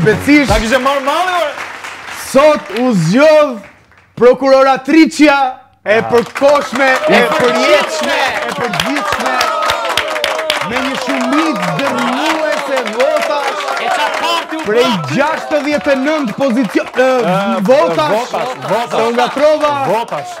peripecish. Ta kishe marrë malli, ore. Sot u zgjodh prokuroratricia e ah. përkohshme, e përjetshme, e përgjithshme me një shumicë dërnuese votash. E çfarë parti Prej 69 pozicion ah, votash, votash, votash. Të Votash.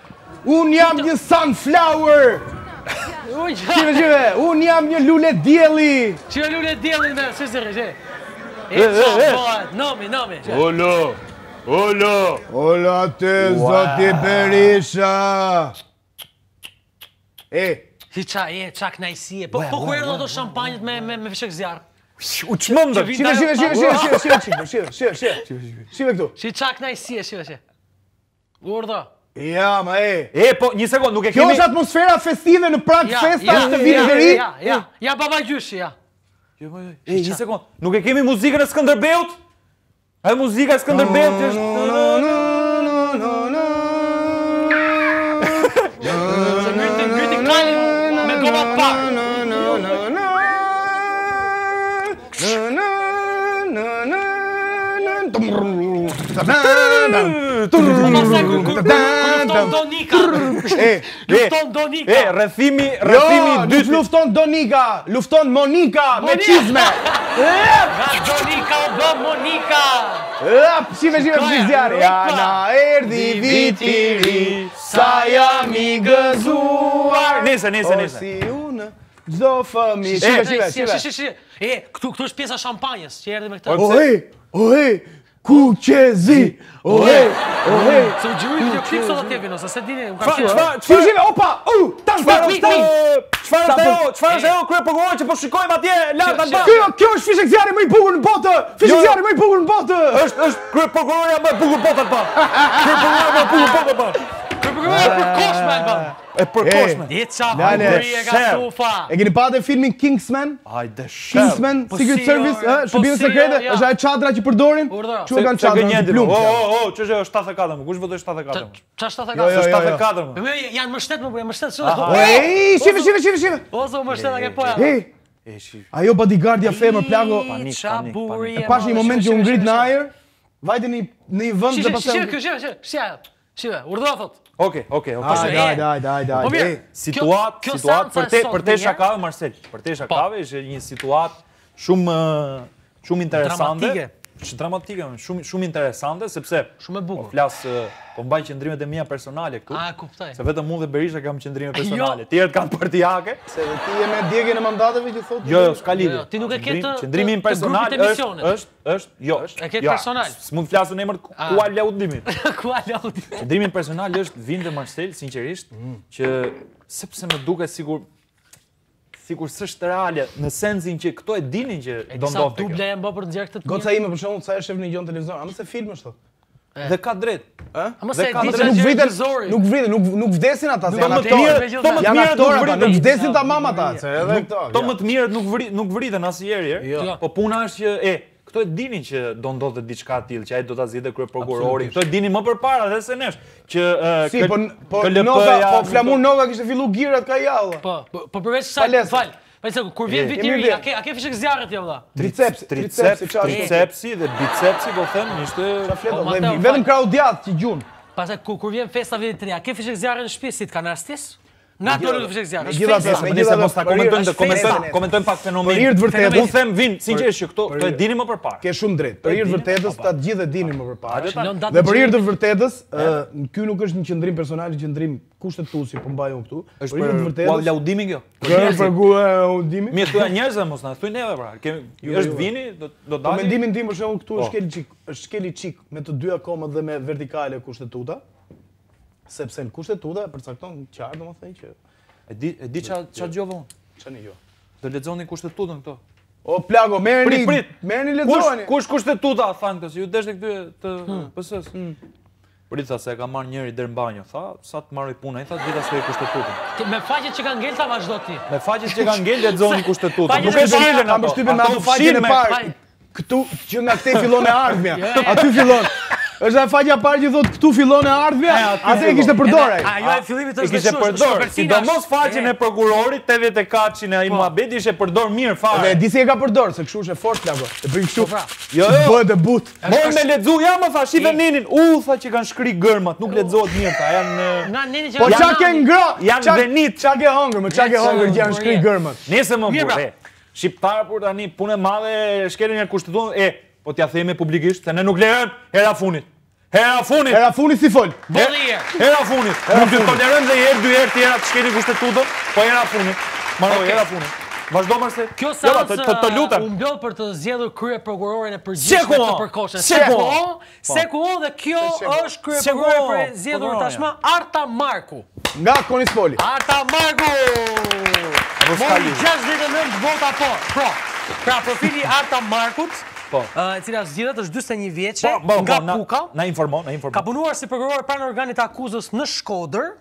Unë jam një sunflower! Qive, qive, unë jam një lullet djeli! Qive lullet djeli me, se se E që bëhet, nomi, nomi! Olo! Olo! Olo atë, zoti Berisha! E! Si qa, e, qa knajsie, po po kërë do të shampanjit me me fëshek zjarë? U që mëndër! Qive, qive, qive, qive, qive, qive, qive, qive, qive, qive, qive, qive, qive, qive, qive, qive, qive, qive, qive, Ja, ma e. E, po, një sekundë, nuk e kemi... Kjo është atmosfera festive në prak festa është të vitë gëri? Ja, ja, ja, baba gjyshi, ja. E, një sekund, nuk e kemi muzikën e Skënderbeut? A e muzika e Skënderbeut, është... Se ngyti, ngyti kalli me gomat parë. Na na na na na na na na na na na na na na na na na na na lufton Donika! tu Lufton Donika! E, rëthimi, rëthimi... Ja... Dyt lufton Donika! Lufton Monika! Me qizme! E, Donika bë Monika! Va, shime, shime, bëzizjar! A na erdi vitiri sa jam i gëzuar... Nese, nese. O si unë, ndzofëm i... Shime, shime, shime... Shime, Këtu, këtu është pjesa shampajës që i erdi me këtëm. Ohi Ku që zi? O he, o he! Se u gjëruj një klip sot atje vino, se se dine u kam qirë. Qfar është e o, opa! U! Ta është po? eh. e o, po ta ta që përshikojnë atje lartë të Kjo është fishek zjarë më i pukur në botë! Fishek jo, jo. zjarë më i pukur në botë! është, kërë përgohojnë më i në botë Kërë e më i në botë atë Kërë më i në botë E përkoshme. Dje qa hëngëri e ka sufa. E keni patë e filmin Kingsman? Kingsman, Secret oh, Service, e, eh, shumë sekrete, oh, është ajë qatra që përdorin? Urdo. Që e kanë qatra, në po, plumë. O, po, o, po, o, që është e shtatë e 74 më kushë vëdoj Qa shtatë e Jo, jo, jo. jo. jo janë mështetë, më bujë, mështetë, shumë. E, shive, shive, shive, shive. Ozo, mështetë, a ke poja. E, Ajo bodyguardja fe më plako. Panik, panik, E pash një moment që u ngrit në ajer, vajte një vënd dhe pasem... Shqe, shqe, shqe, shqe, shqe, shqe, thot Ok, ok, oke. Ajde, ah, ajde, ajde, ajde. Po mirë, situatë, situatë për te për te shakave Marcel, për te shakave po. ishte një situatë shumë eh, shumë interesante. Dramatike është dramatike, shumë shumë interesante sepse shumë e bukur. Po flas, po mbaj qëndrimet e mia personale këtu. Ah, kuptoj. Se vetëm unë dhe Berisha kam qëndrime jo. personale. Të tjerët kanë partijake. Se ti e me djegjen e mandateve që thotë. Jo, jo, s'ka jo, jo, Ti nuk e ke të personal të misionit. Është, është, jo. Është e ke personal. S'mund të flasun emër ku ah. al laudimit. Ku laudimit. Qëndrimin personal është vinë te Marcel sinqerisht mm. që sepse më duket sigur sikur s'është reale në sensin që këto e dinin që do ndodhte. Sa dubla janë bë për të gjerë këtë. Goca ime për shembull sa e shef në gjon televizor, a mos e është thotë. Dhe ka drejt. Ë? A mëse e di se nuk vriten Nuk vriten, nuk nuk vdesin ata, janë aktorë. Po më të mirë nuk vriten, nuk vdesin tamam ata, se edhe këto. Po më të mirë nuk vriten, nuk vriten asnjëherë. Po puna është që e Këto e dini që do ndodhte diçka e tillë, që ai do ta zgjidhë krye prokurorin. Këto e dini më përpara dhe se nesh që uh, si, kë, po, po, KLP Nova, ja, po Flamur Nova kishte filluar girat ka jalla. Po, po, po përveç sa fal. Pajse kur vjen viti i ri, a ke a ke fishek zjarret ja vëlla? Triceps, triceps, tricepsi dhe bicepsi do them, ishte po, vetëm krau diat që gjun. Pastaj kur vjen festa viti i ri, a ke fishek zjarret në shtëpi si të kanë Na të rrugë fshek zjarri. Megjithatë, megjithatë mos ta komentojmë, të komentojmë, komentojmë pak fenomen. Për hir të vërtetë, u them vin sinqerisht që këto e dini më përpara. Ke shumë drejt. Për hir të vërtetë, ta të gjithë e dini më përpara. Dhe për hir të vërtetë, ky nuk është një qendrim personal, qendrim kushtetuesi po mbajon këtu. Është për hir të laudimi kjo. Kjo për gua laudimi. Mi thua njerëz dhe mos na thuin edhe pra. Jo, jo. është vini, do do dalim. Mendimin tim për shembull këtu është po. skeli çik, është skeli çik me të dy akomat dhe me vertikale kushtetuta sepse në kushtet tuta përcakton qartë, do më thej që... E di, e di qa, qa gjovë unë? jo? Dhe lexoni kushtetutën këto? O, plago, merrni merrni Prit, Kush, kush thanë këtë, ju deshte këtu të hmm. ps pësës? Hmm. Prit, tha, se e ka marrë njëri der në banjo, tha, sa të marrë i puna, i tha, dita se e Me faqet që ka ngellë, tha, vazhdo ti. Me faqet që ka ngelë, ledzoni kushtetutën. Nuk e shkillën, ato, ato, ato, ato, ato, ato, ato, ato, ato, ato, ato, ato, ato, ato, ato, Ës ai faqja parë që thotë këtu fillon e ardhmja, atë e kishte përdorur ai. Ajo e fillimit është kështu. Kishte përdorur sidomos faqen e prokurorit 84-shin e në po. ai mohabeti ishte përdor mirë faqe. Edhe disi e ka përdorur se kështu është fort lavo. E bën kështu. Po, pra. Jo, jo. Bëhet e but. Mor me lexu ja më fashi ve nenin. U tha që kanë shkrirë gërmat, nuk lexohet mirë ta. Jan në nenin që. Po çka ke ngro? Ja venit, çka ke hungër, më çka ke hungër që kanë shkrirë gërmat. Nëse më bëre. Shqiptar por tani punë madhe shkelën e kushtetut e Po t'ja theme publikisht, të ne nuk lehen, hera funit. Hera funit. Hera funit si fol. Bodhije. Hera funit. Më të tolerëm dhe herë dy herë tjera të shkeni kushtetutën, po hera funit. Marroj, okay. hera funit. Vazhdo Marse. Kjo jo, jo, sa të U mbjoll për të zgjedhur krye prokurorën e përgjithshme të përkohshme. Se ku? Se ku po. dhe kjo është krye e për zgjedhur tashmë Arta Marku. Nga Konispoli. Arta Marku. Mori 69 vota po. Pra, pra profili Arta Markut Po. e cila zgjidhet është 41 vjeqe, po, nga puka. Na informo, na informo. Ka punuar si prokuror pranë organit të akuzës në Shkodër.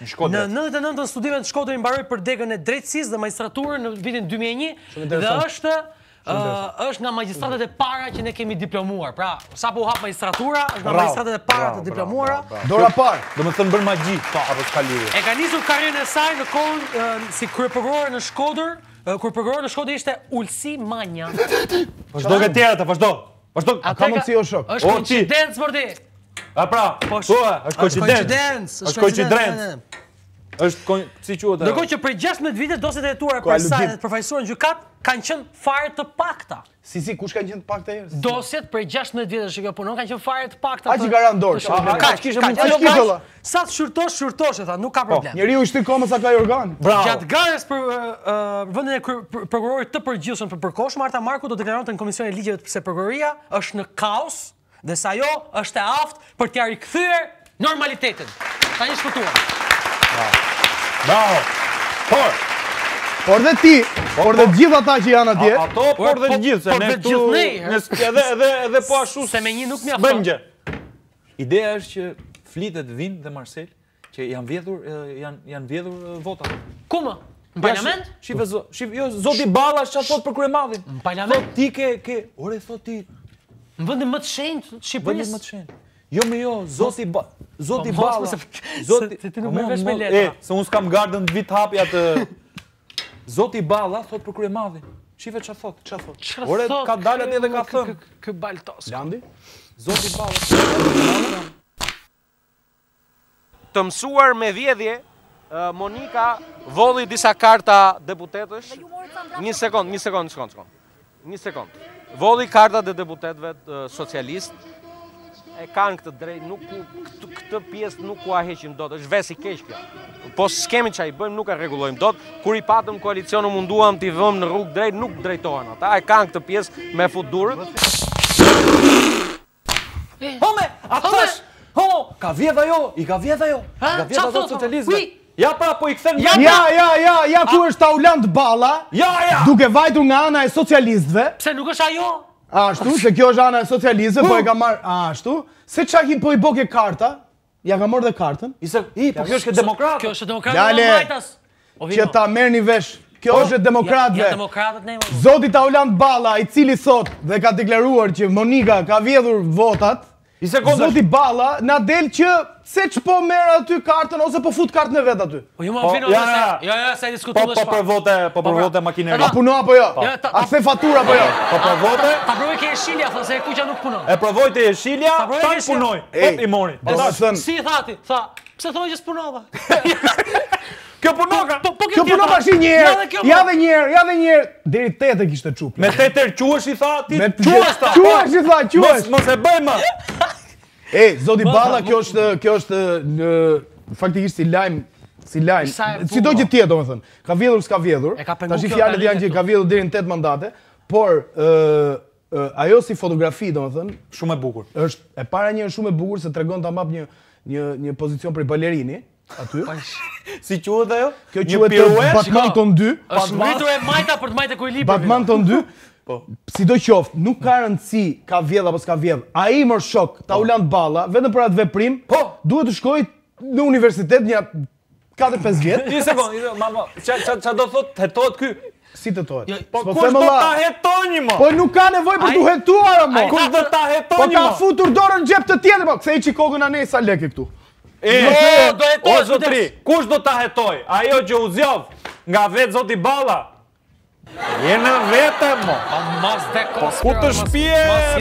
Në 99 të studime në Shkodër i mbaroi për degën e drejtësisë dhe magistraturë në vitin 2001 dhe është është nga magistratet e para që ne kemi diplomuar. Pra, sa po hap magistratura, është nga magistratet e para të diplomuara. Dora par, do më thënë bërë magji, pa, E ka njësur karirën e saj në konë, si kërëpërërë në Shkodër, Kur përgërorë në shkodë ishte ulsi manja. Vazhdo ke tjera të, vazhdo. Vazhdo. a ka mundësi o shok. është koqidens, mërdi. A pra, po, është koqidens. është koqidens. është koqidens është si quhet Ndërkohë që për 16 vite dosjet e hetuara për sa të përfaqësuar gjykat kanë qenë fare të pakta. Si si kush kanë qenë të pakta? Dosjet për 16 vite që punon kanë qenë fare të pakta. Ai që garandor. Ka kishë mund të thotë Sa të shurtosh, shurtosh e tha, nuk ka po, problem. Njeriu i shtyn komë sa ka organ. Gjatë garës për vendin e prokurorit të përgjithshëm për përkohsh Marta Marku do deklaronte në komisionin e ligjeve se pse prokuroria është në kaos dhe sa jo është e aftë për t'ja rikëthyër normalitetin. Ta një shkutuar. Bravo. Por. Por dhe ti, po, por, dhe po. gjithë ata që janë atje. Ato por, dhe po, gjithë se ne këtu ne edhe edhe edhe po ashtu se me një nuk mjafton. afro. gjë. Ideja është që flitet Vin dhe Marcel që janë vjedhur janë janë vjedhur vota. Ku më? Në parlament? Shive zo, shive jo zoti Balla çfarë thot për kryemallin? Në parlament. Thot ti ke ke, ore thot ti. Në vendin më të shenjtë Shqipërisë. Vendin më të shenjtë. Jo më jo, zoti Balla. Zoti po, Balla. Zoti, se ti nuk më vesh me letra. se unë s'kam gardën të vit hapja të Zoti Balla thot për krye madhin. Shife ç'a thot, ç'a thot. Ore ka dalë ati dhe ka thën. Ky Baltos. Landi. Zoti Balla. Të mësuar me vjedhje, Monika vodhi disa karta deputetësh. Një sekond, një sekond, një sekundë, një sekond. Një Vodhi karta dhe deputetëve socialistë e kanë këtë drejtë, nuk këtë, këtë pjesë nuk ku a heqim dot, është vesi keq kjo. Po skemi që a i bëjmë nuk e regulojmë dot, kur i patëm u munduam t'i vëmë në rrugë drejt, nuk drejtohen ata, e kanë këtë pjesë me futurët. Home, a Ho, ka vjetë ajo, i ka vjetë ajo, ka vjetë ajo socializme. Ja pra, po i këthen... Ja, ja, ja, ja, ja, ku është ta Balla? ja, ja. duke vajtur nga ana e socialistëve. Pse nuk është ajo? A, ashtu, se kjo është anë e socializë, po e ka marrë, a, ashtu, se çka ki po i boke karta, ja ka morë dhe kartën. I, po kjo është demokratë. Kjo është demokratë, ma Që ta merrni vesh, kjo është demokratëve. Ja demokratët ne, Zoti Zotit Aulant Bala, i cili sot dhe ka deklaruar që Monika ka vjedhur votat, I sekondë. Zoti Balla, na del që se që po merë aty kartën ose po fut kartën e vetë aty. Po ju më po, vinë ose, jo, jo, jo, se e po, dhe shpa. Po, po për po pra- vote makineri. Pra- A puno apo jo? A se fatura apo jo? Po për vote? Ta provoj ke e shilja, thë se e kuqa nuk punon. E provoj e shilja, ta punoi. punoj. E, i mori. Si i thati, tha, pse thonë që s'punova? Kjo punoka! Kjo punoka shi njerë! Ja dhe njerë! Ja dhe njerë! Deri tete kishte qupja. Me tete qua i tha, ti qua shta! Qua tha, Mos e bëjmë! E, Zodi Balla, kjo është, kjo është në, faktikisht si lajmë, si lajmë, si do që tjetë, do thënë, ka vjedhur s'ka vjedhur, ta shi fjallë janë që ka vjedhur në 8 mandate, por, ë ajo si fotografi, do thënë, shumë e bukur, është, e para një shumë e bukur, se të regon të një, një, një pozicion për i balerini, aty. Po, si quhet ajo? Kjo quhet Batman Ton 2. Është mbitur e majta për të majtë ku i libri. Batman Ton 2. Po. Si do qoftë, nuk ka rëndësi ka vjedh apo s'ka vjedh. A i mërë shok, ta po. bala, vetëm për atë veprim, po. duhet të shkoj në universitet një 4-5 vjetë. një sekundë, një sekundë, që, do thotë hetohet ky? Si të tohet? Jo, po, po, po kush do ta hetoni mo? Po nuk ka nevoj për të hetuar mo? Po kush do ta hetoni Po ka futur dorë në gjep të tjetër po. Këthe i qikogu në anej sa leke këtu. E, e, e, hetoj do e, e, e, e, e, e, e, e, e, e, e, e, Jena vetë mo. Po mos de po ko. Ku të shpië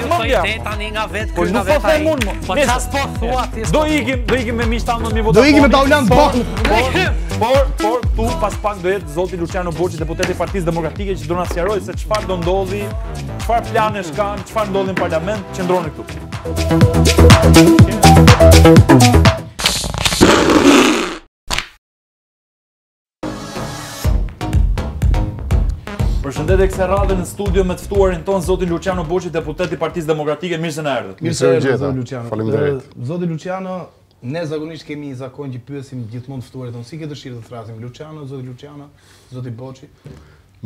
më bjer. Po tani nga vetë nga vetë. Po nuk po them un. Po ça s'po thua ti. Do ikim, do ikim me miq tanë me votë. Do ikim me Dawlan po. po, Baku. Por, po tu pas pak do jetë zoti Luciano Borçi deputeti i Partisë Demokratike që do na sqarojë se çfarë do ndodhi, çfarë planesh kanë, çfarë ndodhin në parlament, që ndronë këtu. Përshëndetje kësaj radhe në studio me të ftuarin ton zotin Luciano Boçi, deputet i Partisë Demokratike, mirë se na erdhët. Mirë se erdhët zotin Luciano. Faleminderit. Zoti Luciano, ne zakonisht kemi një zakon që pyesim gjithmonë ftuarit ton, si ke dëshirë të thrasim Luciano, zoti Luciano, zoti Boçi.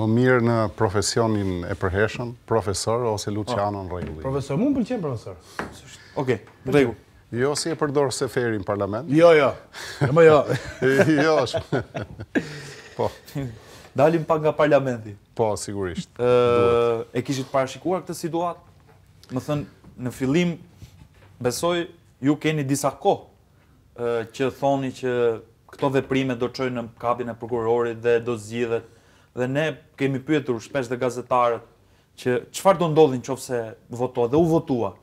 Më mirë në profesionin e përheshëm, profesor ose Luciano oh, në rregull. Profesor, më pëlqen profesor. Okej, okay, rregull. Jo, si e përdor se ferin parlament? Jo, jo. Jo, jo. jo, Po. Dalim pak nga parlamenti. Po, sigurisht. Ë, e kishit parashikuar këtë situat? Do thënë, në fillim besoj ju keni disa kohë ë që thoni që këto veprime do të çojnë në kapin e prokurorit dhe do zgjidhet. Dhe ne kemi pyetur shpesh dhe gazetarët që çfarë do ndodhin nëse votua dhe u votua.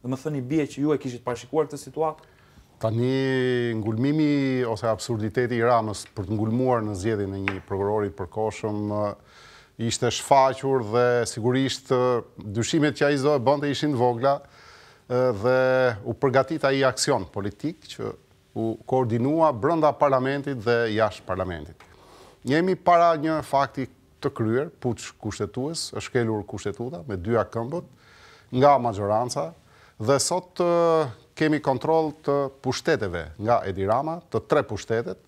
Do më thënë i bie që ju e kishit parashikuar këtë situatë. Tani, ngulmimi ose absurditeti i ramës për të ngulmuar në zjedin e një prokurorit përkoshëm ishte shfaqur dhe sigurisht dyshimet që a izohë bënde ishin vogla dhe u përgatita i aksion politik që u koordinua brënda parlamentit dhe jashtë parlamentit. Njemi para një fakti të kryer, puç kushtetues, shkelur kushtetuta me dyja këmbët nga majoranca dhe sot kemi kontrol të pushteteve nga Edi Rama, të tre pushtetet,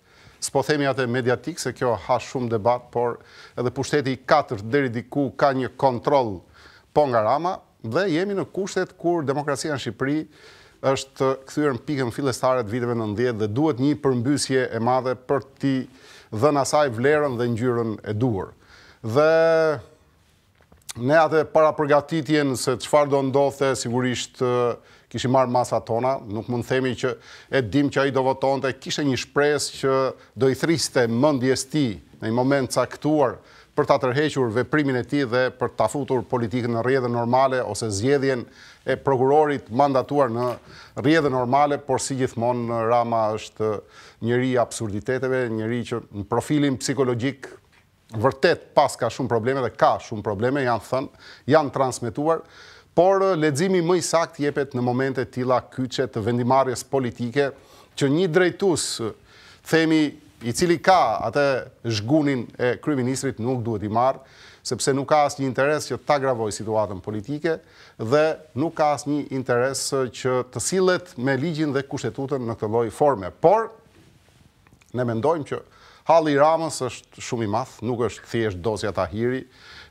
s'po themi atë e mediatik, se kjo ha shumë debat, por edhe pushteti 4 dheri diku ka një kontrol po nga Rama, dhe jemi në kushtet kur demokracia në Shqipëri është këthyre në pikën filestaret viteve në ndjetë dhe duhet një përmbysje e madhe për ti dhe nasaj vlerën dhe njyrën e duhur. Dhe ne atë e para përgatitjen se qëfar do ndodhe sigurisht Kishë marë masat tona, nuk mund themi që e dim që a i do votonë të, kishe një shpres që do i thriste mëndjes ti në i moment caktuar për ta tërhequr veprimin e ti dhe për ta futur politikën në rjedhe normale ose zjedhjen e prokurorit mandatuar në rjedhe normale, por si gjithmonë në rama është njëri absurditeteve, njëri që në profilin psikologjik vërtet pas ka shumë probleme dhe ka shumë probleme, janë thënë, janë transmituar, por ledzimi më i sakt jepet në momente tila kyqe të vendimarjes politike, që një drejtus, themi, i cili ka atë zhgunin e kryministrit nuk duhet i marë, sepse nuk ka asë një interes që të agravoj situatën politike dhe nuk ka asë një interes që të silet me ligjin dhe kushtetutën në këtë loj forme. Por, ne mendojmë që Halli Ramës është shumë i mathë, nuk është thjesht dosja të ahiri,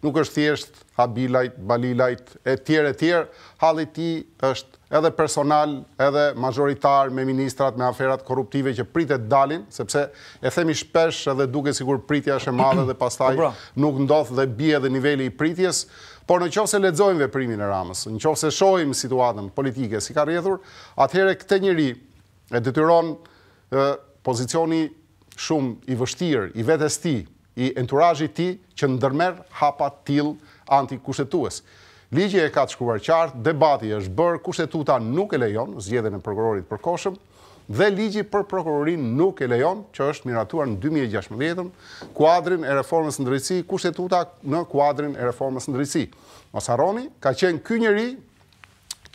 nuk është thjesht habilajt, balilajt, e tjerë e tjerë. Halli ti është edhe personal, edhe majoritar me ministrat, me aferat korruptive që pritet dalin, sepse e themi shpesh edhe duke si kur pritja është e madhe dhe pastaj po, nuk ndodhë dhe bje dhe nivelli i pritjes, por në qofë se ledzojmë veprimin e Ramës, në qofë se shojmë situatën politike si ka rjedhur, atëhere këte njëri e detyron pozicioni shumë i vështirë, i vetës ti, i enturajë ti, që ndërmer hapa til antikushtetues. Ligje e ka të shkruar qartë, debati është shbërë, kushtetuta nuk e lejon, zjedhe në prokurorit përkoshëm, dhe ligji për prokurorin nuk e lejon, që është miratuar në 2016, kuadrin e reformës në drejtësi, kushtetuta në kuadrin e reformës në drejtësi. Masaroni ka qenë kënjëri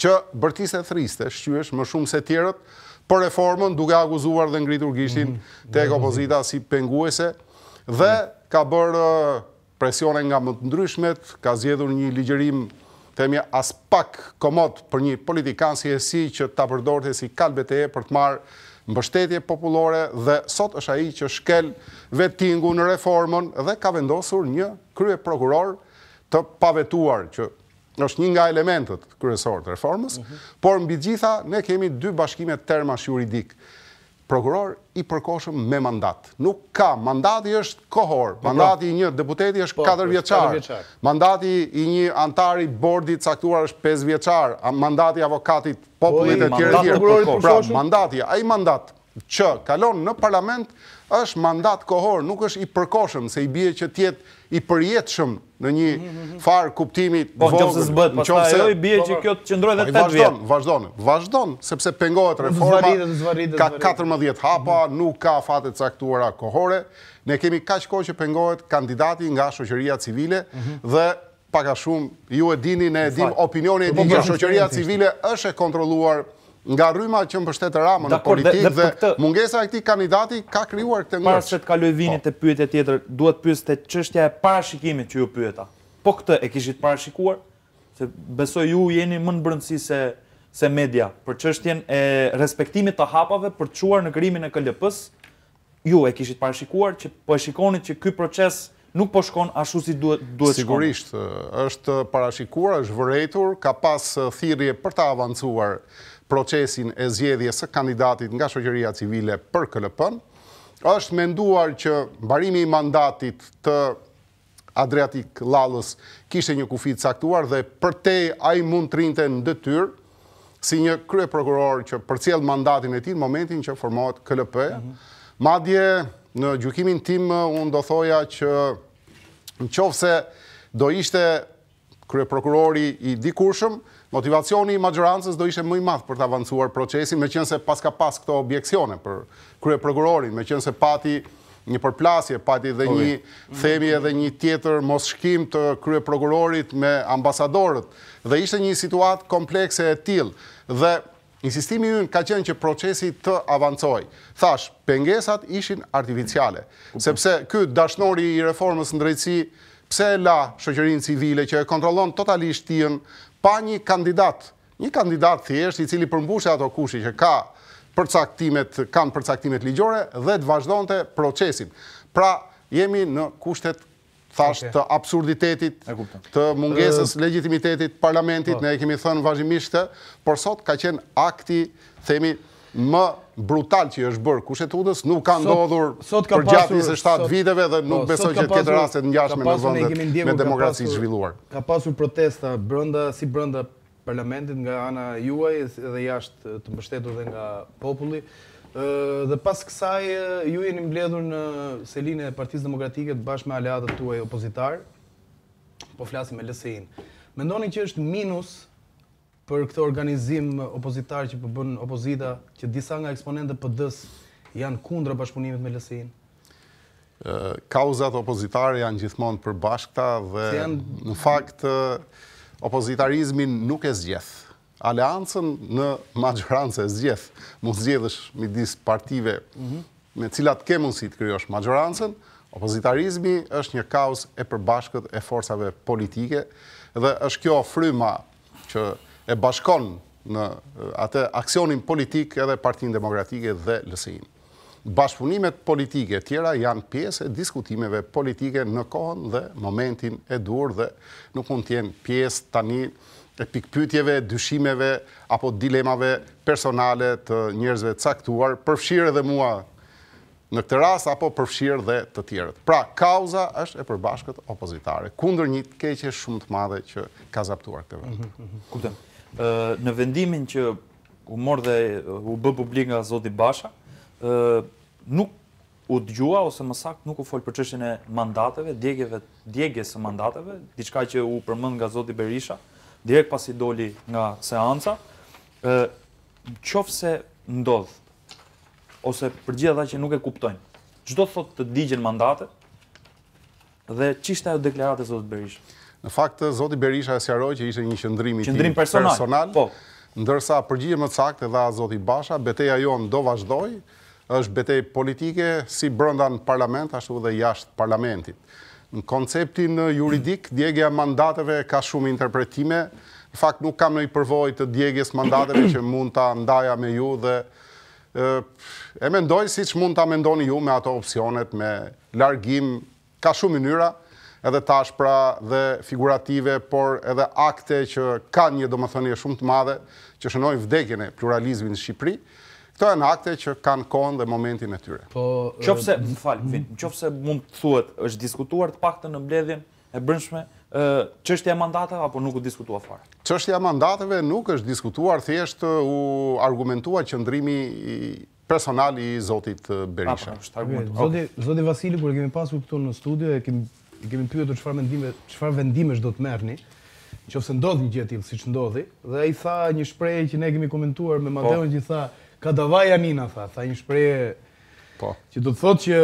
që bërtiste thriste, shqyësh më shumë se tjerët, për reformën duke aguzuar dhe ngritur gishtin mhm. tek opozita si penguese dhe ka bërë presione nga më të ndryshmet, ka zjedhur një ligjerim temja as pak komot për një politikan si e si që ta përdorte si kalbet e e për të marë mbështetje populore dhe sot është aji që shkel vetingu në reformën dhe ka vendosur një krye prokuror të pavetuar që është një nga elementët kërësorë të reformës, por mbi gjitha ne kemi dy bashkimet termash juridik. Prokuror i përkoshëm me mandat. Nuk ka, mandati është kohor, po. mandati i një deputeti është 4 po, po, vjeqar, mandati i një antari bordit saktuar është 5 vjeqar, mandati avokatit popullit e tjere tjere. Pra, mandati, a i mandat që kalon në parlament është mandat kohor, nuk është i përkoshëm, se i bje që tjetë i përjetëshëm në një farë kuptimit vogërë. Po, në qëmë se zbëtë, po ta jo i bje që kjo të qëndrojë dhe po, të të të vjetë. Vajzdonë, vajzdonë, sepse pengohet reforma, ka 14 hapa, nuk ka fatet saktuara kohore, ne kemi ka qëko që pengohet kandidati nga shoqëria civile dhe paka shumë, ju e dini, ne e dim, opinioni e po, dini, po, shoqëria civile është e kontroluar nga rryma që më pështetë rama në politikë dhe mungesa e këti kandidati ka kryuar këtë ngërë. Parës që të kaloj vini po. të pyet e tjetër, duhet pyet të qështja e parashikimit që ju pyeta. Po këtë e kishit parashikuar, se besoj ju jeni më në brëndësi se media, për qështjen e respektimit të hapave për të quar në kërimin e këllëpës, ju e kishit parashikuar që po e shikonit që këj proces nuk po shkon ashtu si duhet shkonë. Sigurisht, është parashikuar, është vërejtur, ka pas thirje për të avancuar procesin e zjedhjes e kandidatit nga shëgjëria civile për këllëpën, është menduar që barimi i mandatit të Adriatik Lallës kishtë një kufit saktuar dhe përte a i mund të rinte në dëtyrë si një krye prokuror që për cjellë mandatin e ti në momentin që formohet KLP. Madje në gjukimin tim unë do thoja që në qovë se do ishte krye prokurori i dikurshëm, motivacioni i magjerancës do ishe mëj madhë për të avancuar procesin, me qënëse pas ka pas këto objekcione për krye prokurorin, me qënëse pati një përplasje, pati dhe një themi edhe një tjetër mos shkim të krye prokurorit me ambasadorët, dhe ishte një situatë komplekse e tilë, dhe insistimi njën ka qenë që procesi të avancoj. Thash, pengesat ishin artificiale, sepse këtë dashnori i reformës në drejtësi, pse e la shëqërinë civile që e kontrollon totalisht tijën pa një kandidat, një kandidat thjesht i cili përmbushe ato kushi që ka përcaktimet, kanë përcaktimet ligjore dhe të vazhdojnë të procesin. Pra, jemi në kushtet thasht të absurditetit, të mungesës legitimitetit parlamentit, po. ne e kemi thënë vazhimisht, por sot ka qenë akti, themi, më brutal që është bërë kushet hudës, nuk ka ndodhur për gjatë 27 viteve dhe nuk po, besoj që tjetë rastet njashme në vëndet me demokraci zhvilluar. Ka pasur protesta brënda, si brënda parlamentit nga ana juaj dhe jashtë të mështetur dhe nga populli, dhe pas kësaj ju jeni mbledhur në selinë e partiz demokratiket bashkë me aleatët tuaj opozitar, po flasim e lësejnë. Mendoni që është minus për këtë organizim opozitar që po bën opozita që disa nga për PDs janë kundër bashkëpunimit me LSI-n. Ëh, kauzat opozitare janë gjithmonë për përbashkëta dhe në fakt opozitarizmin nuk e zgjeth. Aleancën në majorancë e zgjeth. Mos zgjellësh midis partive mhm. me të cilat ke mundësi të krijosh majorancën. Opozitarizmi është një kauz e përbashkët e forcave politike dhe është kjo fryma që e bashkon në atë aksionin politik edhe partin demokratike dhe lësejin. Bashpunimet politike tjera janë pjesë e diskutimeve politike në kohën dhe momentin e dur dhe nuk mund tjenë pjesë tani e pikpytjeve, dyshimeve apo dilemave personale të njerëzve caktuar, përfshirë dhe mua në këtë rast apo përfshirë dhe të tjerët. Pra, kauza është e përbashkët opozitare, kundër një të keqe shumë të madhe që ka zaptuar këtë vëndë. Mhm, mhm, mhm. Kuptëm në vendimin që u morë dhe u bë publik nga Zoti Basha, nuk u dëgjua ose më sakt nuk u fol për çështjen e mandateve, djegjeve, djegjes së mandateve, diçka që u përmend nga Zoti Berisha direkt pasi doli nga seanca. ë qofse ndodh ose për gjithë ata që nuk e kuptojnë. Çdo thotë të digjen mandatet dhe çishta ajo deklaratë e Zotit Berisha. Në fakt, Zoti Berisha e sjaroj që ishe një qëndrimi ti personal, po. ndërsa përgjirë më cakt edha Zoti Basha, beteja jonë do vazhdoj, është betej politike si brënda në parlament, ashtu dhe jashtë parlamentit. Në konceptin juridik, djegja mandateve ka shumë interpretime, në fakt nuk kam në i përvoj të djegjes mandateve që mund të ndaja me ju dhe e mendoj si që mund të amendoni ju me ato opcionet, me largim, ka shumë njëra, edhe tashpra dhe figurative, por edhe akte që kanë një domethënie shumë të madhe, që shënojnë vdekjen e pluralizmit në Shqipëri. Këto janë akte që kanë kohën dhe momentin e tyre. Po, po qofse, më fal, qofse mund të thuhet është diskutuar të paktën në mbledhjen e brendshme, ë çështja e mandateve apo nuk u diskutua fare? Çështja e mandateve nuk është diskutuar, thjesht u argumentua qëndrimi i personali i Zotit Berisha. Zotit zoti Vasili, kur kemi pasur këtu në studio, e kemi i kemi pyetur çfarë mendime, çfarë vendimesh do të merrni nëse ndodh një gjë e tillë siç ndodhi dhe ai tha një shprehje që ne kemi komentuar me Mateun po. që tha ka davaja Nina tha, tha një shprehje po. Që do të thotë që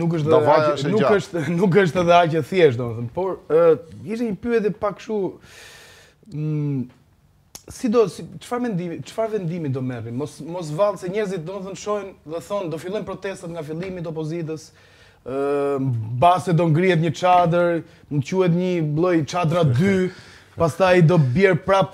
nuk është dhe, nuk është, nuk është nuk është edhe aq e thjeshtë domethënë, por ë ishte një pyetje pak kështu mm, si do si çfarë mendimi çfarë vendimi do merrim mos mos vallë se njerëzit domethënë shohin dhe thonë do fillojnë protestat nga fillimi të opozitës base do ngrihet një çadër, mund quhet një lloj çadra 2, pastaj do bjer prap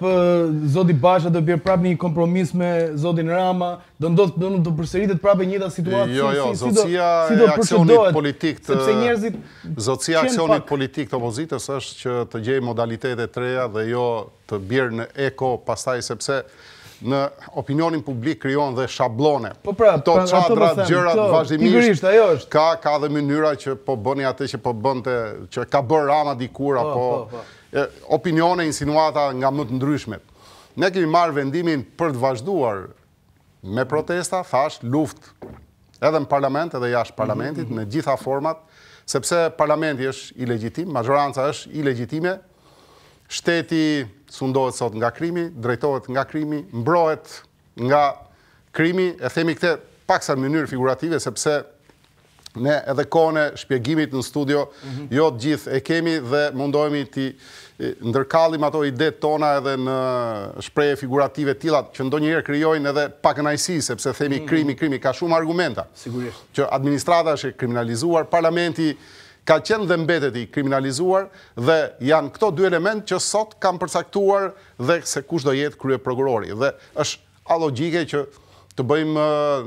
zoti Basha do bjer prap një kompromis me zotin Rama, do ndodh do të përsëritet prapë e njëjta situatë jo, jo, si, si, si do si do aksionit politik të sepse njerëzit zotësia aksionit pak, politik të opozitës është që të gjejë modalitete të reja dhe jo të bjerë në eko pastaj sepse në opinionin publik kryon dhe shablone. Po pra, pra, të më gjërat vazhdimisht, ajo është. Ka, ka dhe mënyra që po bëni atë që po bënte, që ka bërë rama dikur, po, apo po, po. opinione insinuata nga më të ndryshmet. Ne kemi marrë vendimin për të vazhduar me protesta, thash, luft, edhe në parlament, edhe jashtë parlamentit, në mhm, mhm, mhm. gjitha format, sepse parlamenti është ilegjitim, majoranca është ilegjitime, shteti sundohet sot nga krimi, drejtohet nga krimi, mbrohet nga krimi, e themi këte pak sa mënyrë figurative, sepse ne edhe kone shpjegimit në studio, mhm. jo të gjithë e kemi dhe mundohemi të ndërkallim ato ide tona edhe në shpreje figurative tila, që ndo njëherë kryojnë edhe pak nëjsi, sepse themi mhm. krimi, krimi, ka shumë argumenta. Sigurisht. Që administrata është kriminalizuar, parlamenti ka qenë dhe mbetet i kriminalizuar dhe janë këto dy element që sot kam përsaktuar dhe se kush do jetë krye prokurori. Dhe është alogjike që të bëjmë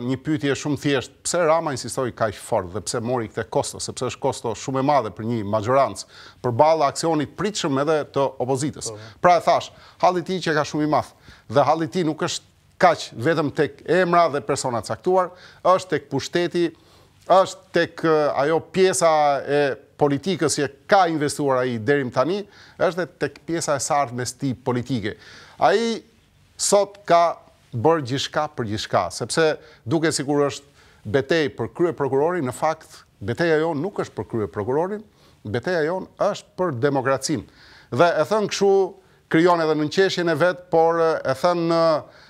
një pytje shumë thjeshtë, pse Rama insistoj ka i fort dhe pse mori këte kosto, sepse është kosto shumë e madhe për një majorancë për balë aksionit pritëshëm edhe të opozitës. Po. Pra e thash, halit ti që ka shumë i madhë dhe halit ti nuk është kaqë vetëm tek emra dhe personat saktuar, është tek pushteti është tek ajo pjesa e politikës që ka investuar aji derim tani, është tek pjesa e sartë me sti politike. Aji sot ka bërë gjishka për gjishka, sepse duke kur është betej për krye prokurorin, në fakt, beteja jonë nuk është për krye prokurorin, beteja jonë është për demokracin. Dhe e thënë këshu kryon edhe në nënqeshjen e vetë, por e thënë në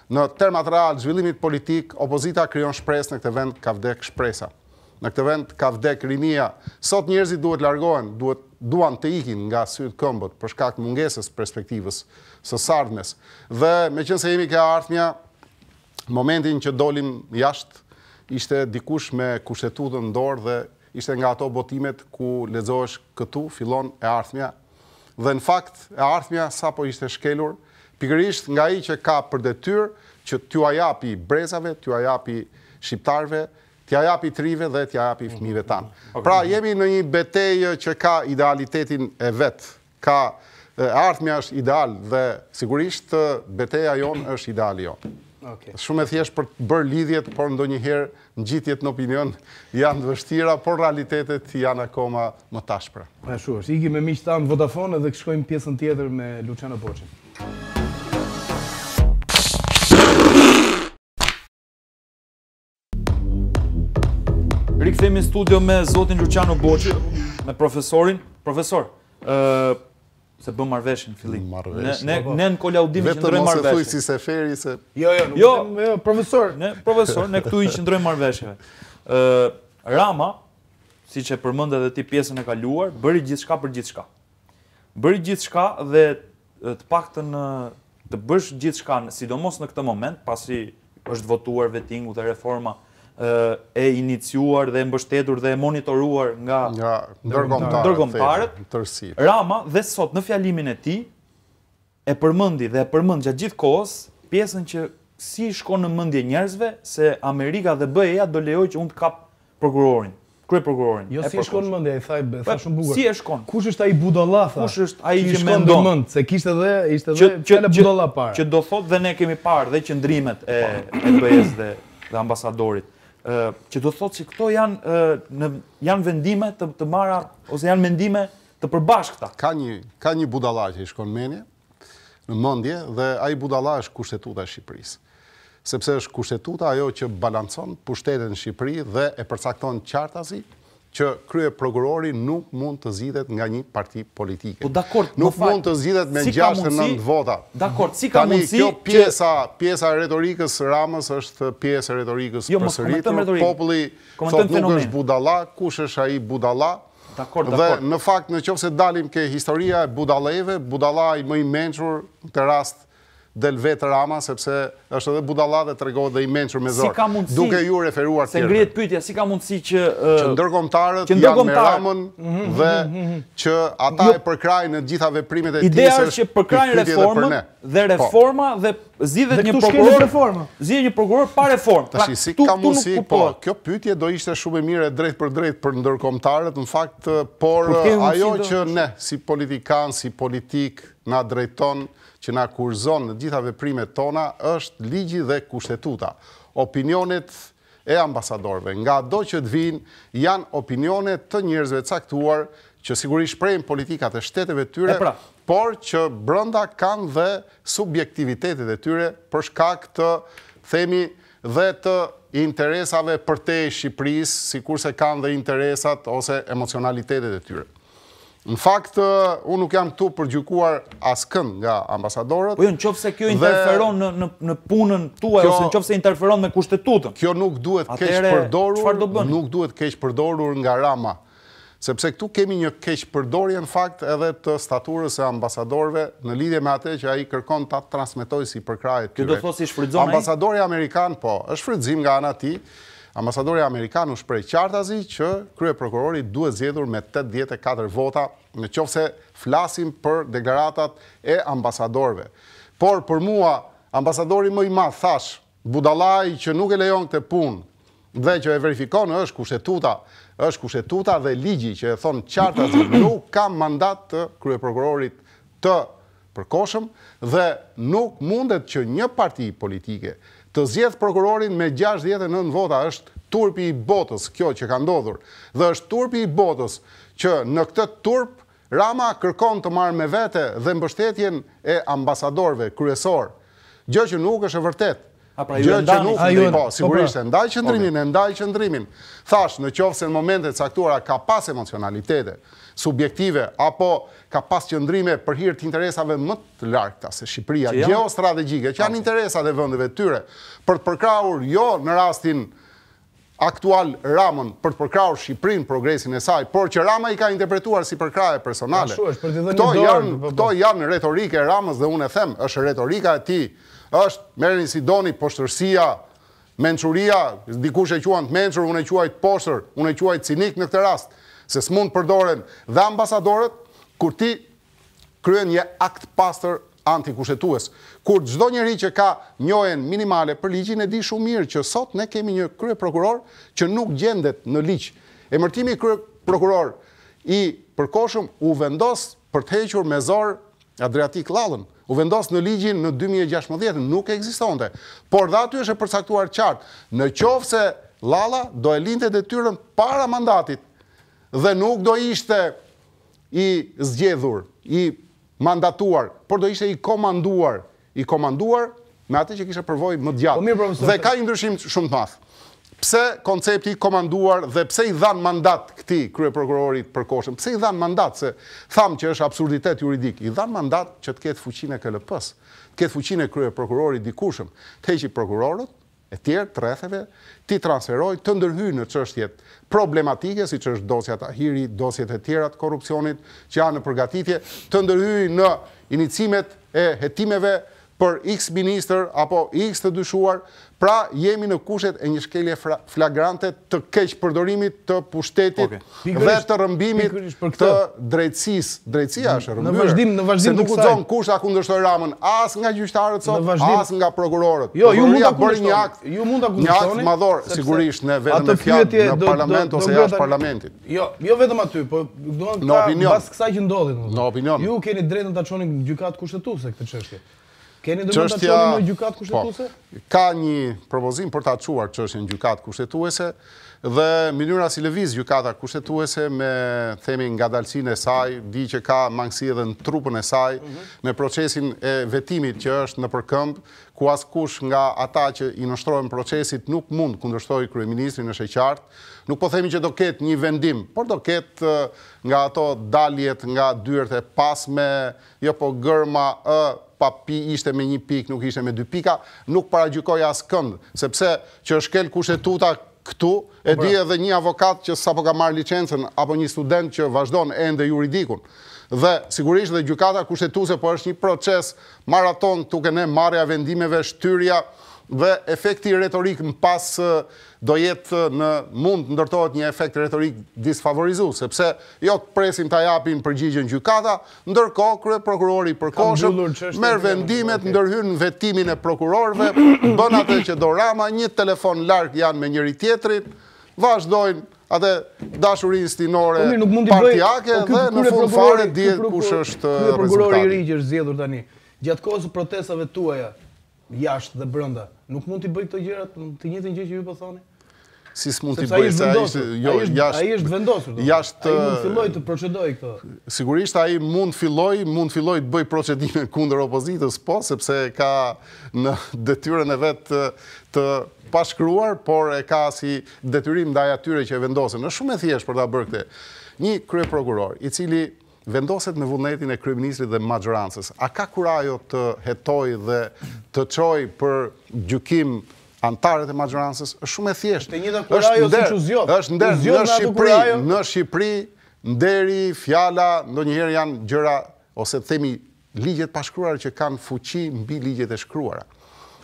në termat real, zhvillimit politik, opozita kryon shpres në këte vend, ka vdek shpresa në këtë vend ka vdek rinia. Sot njerëzit duhet largohen, duhet duan të ikin nga sytë këmbët për shkak mungesës perspektivës së sardhmes. Dhe me qënë se jemi ka artëmja, momentin që dolim jashtë, ishte dikush me kushtetu dorë ndorë dhe ishte nga ato botimet ku lezoesh këtu, filon e artëmja. Dhe në fakt, e artëmja sa po ishte shkelur, pikërisht nga i që ka për detyr që t'ju ajapi brezave, t'ju ajapi shqiptarve, t'ja japi trive dhe t'ja japi fëmive tanë. Mhm. Mhm. Pra, jemi në një betejë që ka idealitetin e vetë, ka artëmja është ideal dhe sigurisht beteja jonë është ideal jonë. Shumë e thjesht për të bërë lidhjet, por ndo njëherë në gjithjet në opinion janë dëvështira, por realitetet janë akoma më tashpre. Pra shuash, i gjemë e miqë Vodafone dhe këshkojmë pjesën tjetër me Luciano Boqin. rikëthemi në studio me Zotin Luciano Boqë, me profesorin. Profesor, se bëm marveshën, fillim. Marveshën, ne në kolla që ndrojmë marveshën. Vetër mos e thuj si se feri, se... Jo, jo, jo. jo, profesor. Ne, profesor, ne këtu i që ndrojmë marveshën. Rama, si që përmënda dhe ti pjesën e kaluar, bëri gjithë shka për gjithë shka. Bëri gjithë shka dhe të pak të në... të bësh gjithë shka, sidomos në këtë moment, pasi është votuar vetingu dhe reforma, e iniciuar dhe e mbështetur dhe e monitoruar nga ndërgomtarët, Rama dhe sot në fjalimin e ti, e përmëndi dhe e përmëndi gjatë gjithë kohës, pjesën që si shkon në e njerëzve, se Amerika dhe Bëja do lejoj që unë të kap prokurorin. Kërë përgurorin. Jo, si shkon në mëndje, e thaj, e thashon pra, Si e shkon? Kush është aji budala, tha? Kush është aji që me ndonë? se kishtë edhe, ishte edhe, që, që, budala parë. Që do thot dhe ne kemi parë dhe qëndrimet e, e BEA dhe, dhe ambasadorit që do thotë që këto janë, janë vendime të, të mara, ose janë mendime të përbashkëta. këta. Ka një, ka një budala që i shkon menje, në mëndje, dhe a i budala është kushtetuta Shqipërisë. Sepse është kushtetuta ajo që balancon pushtetet në Shqipëri dhe e përcakton qartazi që krye prokurori nuk mund të zhidhet nga një parti politike. Po, nuk po mund të zhidhet me 6-9 vota. Dakor, si ka mundësi... Kjo pjesa retorikës ramës është pjesa retorikës jo, përsërit. Populli sot nuk është budala, kush është aji budala. Dhe në fakt në qovë se dalim ke historia e budaleve, budala i më i menqur të rast del vetë rama, sepse është edhe budala dhe të regohet dhe i menqër me zorë. Si ka mundësi... Duke ju referuar tjerëve. Se ngrijet pytja, si ka mundësi që... Që uh, ndërgomtarët janë me ramën mhm, mhm, mhm, dhe që ata jo. e përkrajnë në gjitha veprimet e tjesër... Ideja është që përkrajnë reformën dhe po. reforma dhe zidhet një prokuror... Zidhet një prokuror pa reformë. Tashi, pra, si ka mundësi, po, po, kjo pytje do ishte shumë e mire drejt për drejt për ndërgomtarët, në fakt, por ajo që ne, si politikanë, si politikë, na drejton, që na kurzon në gjitha veprime tona, është ligji dhe kushtetuta. Opinionit e ambasadorve, nga do që të vinë, janë opinionit të njërzve caktuar, që sigurisht prejnë politikat e shteteve tyre, pra. por që brënda kanë dhe subjektivitetet e tyre përshka këtë themi dhe të interesave për te Shqipëris, si kurse kanë dhe interesat ose emocionalitetet e tyre. Në fakt, unë nuk jam tu përgjukuar askën nga ambasadorët. Po jo, në qofë se kjo interferon në punën tua, ose në qofë se interferon me kushtetutën. Kjo nuk duhet kesh përdorur, nuk duhet keshë përdorur nga rama. Sepse këtu kemi një kesh përdorje në fakt edhe të staturës e ambasadorve në lidhje me atë që ai kërkon të atë transmitoj si përkrahje. kjo. do të të si shfrytëzon të të të të të të të të të të Ambasadori Amerikan u shprej qartazi që krye prokurori duhet zjedhur me 84 vota në qofë se flasim për deklaratat e ambasadorve. Por, për mua, ambasadori më i ma thash, budalaj që nuk e lejon këtë punë dhe që e verifikon është kushtetuta, është kushtetuta dhe ligji që e thonë qartazi nuk kam mandat të krye prokurorit të përkoshëm dhe nuk mundet që një parti politike të zjedhë prokurorin me 69 vota është turpi i botës, kjo që ka ndodhur, dhe është turpi i botës që në këtë turp, Rama kërkon të marrë me vete dhe mbështetjen e ambasadorve, kryesor, gjë që nuk është e vërtetë. Po, po, pra. Sigurisht e ndaj qëndrimin, po, e ndaj qëndrimin. Thash, në qovë se në momente të saktuara ka pas emocionalitete, subjektive, apo ka pas qëndrime për hirtë interesave më të larkëta se Shqipëria, geostrategike, që janë interesat dhe vëndëve tyre, për të përkraur jo në rastin aktual ramën për të përkraur Shqiprin progresin e saj, por që rama i ka interpretuar si përkraje personale. Këto janë retorike ramës dhe unë e them, është retorika e ti, është merë një sidoni, poshtërsia, menquria, dikush e quajnë të menqër, unë e quajt poshtër, unë e quajt cinik në këtë rast, se s'mund përdoren dhe ambasadorët, kur ti kryen një akt pastor antikushetues. Kur gjdo njëri që ka njojen minimale për ligjin, e di shumë mirë që sot ne kemi një krye prokuror që nuk gjendet në ligjë. E mërtimi krye prokuror i përkoshum u vendos për të hequr me zorë Adriatik Lallën u vendos në ligjin në 2016, nuk eksistonte. Por dhe aty është e përsaktuar qartë, në qovë se Lala do e linte dhe tyrën para mandatit dhe nuk do ishte i zgjedhur, i mandatuar, por do ishte i komanduar, i komanduar me atë që kishe përvoj më djatë. Po dhe ka i ndryshim shumë të mathë pse koncepti komanduar dhe pse i dhanë mandat këti krye prokurorit përkoshëm, pse i dhanë mandat, se thamë që është absurditet juridik, i dhanë mandat që të ketë fuqin e këllëpës, të ketë fuqin e krye prokurorit dikushëm, të heqi prokurorët, e tjerë, të retheve, ti transferoj, të ndërhyjë në qështjet problematike, si që është dosjet ahiri, dosjet e tjerat korupcionit, që janë në përgatitje, të ndërhyjë në inicimet e hetimeve për x minister apo x të dyshuar, Pra, jemi në kushet e një shkelje flagrante të keq përdorimit të pushtetit dhe të rëmbimit të drejtsis. Drejtsia është rëmbyrë. Në vazhdim, në vazhdim të kësaj. Se nuk udzon kush a kundështoj ramën, as nga gjyqtarët sot, as nga prokurorët. Jo, ju mund të kundështoni. Ju mund të kundështoni. Një akt madhor, sigurisht, në vetëm të fjatë, në parlament ose jashtë parlamentit. Jo, jo vetëm aty, po në opinion. Në opinion. opinion. Ju keni drejtën të aqoni gjykatë kushtetuse këtë qështje. Keni dëmën të në gjukat kushtetuese? Po, ka një propozim për të atëquar që është në gjukat kushtetuese dhe minyra si leviz gjukata kushtetuese me themi nga dalësin e saj, di që ka mangësi edhe në trupën e saj, mhm. me procesin e vetimit që është në përkëmb, ku askush kush nga ata që i nështrojnë procesit nuk mund këndështoj Kryeministri në Sheqartë, nuk po themi që do ketë një vendim, por do ketë nga ato daljet nga dyrët e pasme, jo po gërma e pa pi, ishte me një pik, nuk ishte me dy pika, nuk paragjykoj asë këndë, sepse që është kelë kushtetuta këtu, e di edhe një avokat që sa po ka marrë licencën, apo një student që vazhdon e ndë juridikun. Dhe sigurisht dhe gjykata kushtetuse, po është një proces maraton, tuk e ne marja vendimeve, shtyria, dhe efekti retorik në pas do jetë në mund të ndërtojt një efekt retorik disfavorizu, sepse jo të presim të japin përgjigjën gjykata, ndërko kërë prokurori përkoshëm, merë vendimet, ndërhyrën vetimin e prokurorve, bën atë që do rama, një telefon lartë janë me njëri tjetrit, vazhdojnë atë dashurin stinore po partijake po dhe në fund fare djetë kush është rezultatit. prokurori i është tani, gjatë kohës protestave tuaja, jashtë dhe brënda, Nuk mund t'i bëj këto gjëra të njëjtën gjë që ju po thoni. Si s'mund t'i bëj sa ishte jo jashtë. Ai është vendosur. Jashtë mund filloj të procedoj këto. Sigurisht ai mund filloj, mund filloj të bëj procedime kundër opozitës, po sepse ka në detyrën e vet të, të pashkruar, por e ka si detyrim ndaj atyre që e vendosin. Është shumë e thjeshtë për ta bërë këtë. Një kryeprokuror i cili vendoset në vullnetin e kryeministrit dhe majorancës, a ka kurajo të hetoj dhe të qoj për gjukim antarët e majorancës? është shumë e thjeshtë. Të njëta kurajo si që zjotë. është ndër në Shqipëri, në Shqipëri, nderi, fjala, ndo njëherë janë gjëra, ose të themi, ligjet pashkruarë që kanë fuqi mbi ligjet e shkruara.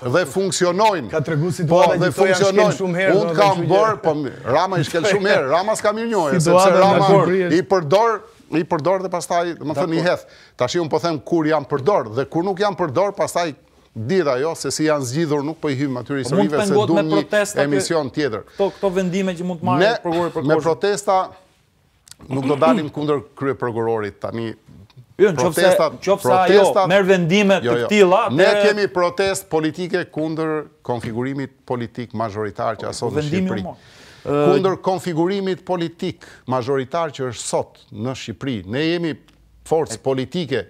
Dhe funksionojnë. Ka po, të regu situatet që janë shkel shumë herë. Unë kam bërë, po, Rama i shkel shumë herë. Rama s'ka mirë njojë, sepse Rama i përdorë i përdor dhe pastaj, dhe më thënë i hef, ta shi unë po themë kur janë përdor, dhe kur nuk janë përdor, pastaj dida jo, se si janë zgjidhur nuk po i hymë atyri së po rive, se du një emision tjeder. Këto vendime që mund të marrë i përgurit përgurit. Me protesta, nuk do dalim kunder krye përgurorit, ta një protesta, Ne kemi protest politike kunder konfigurimit politik majoritar që aso në Shqipëri kundër konfigurimit politik majoritar që është sot në Shqipëri. Ne jemi forcë politike,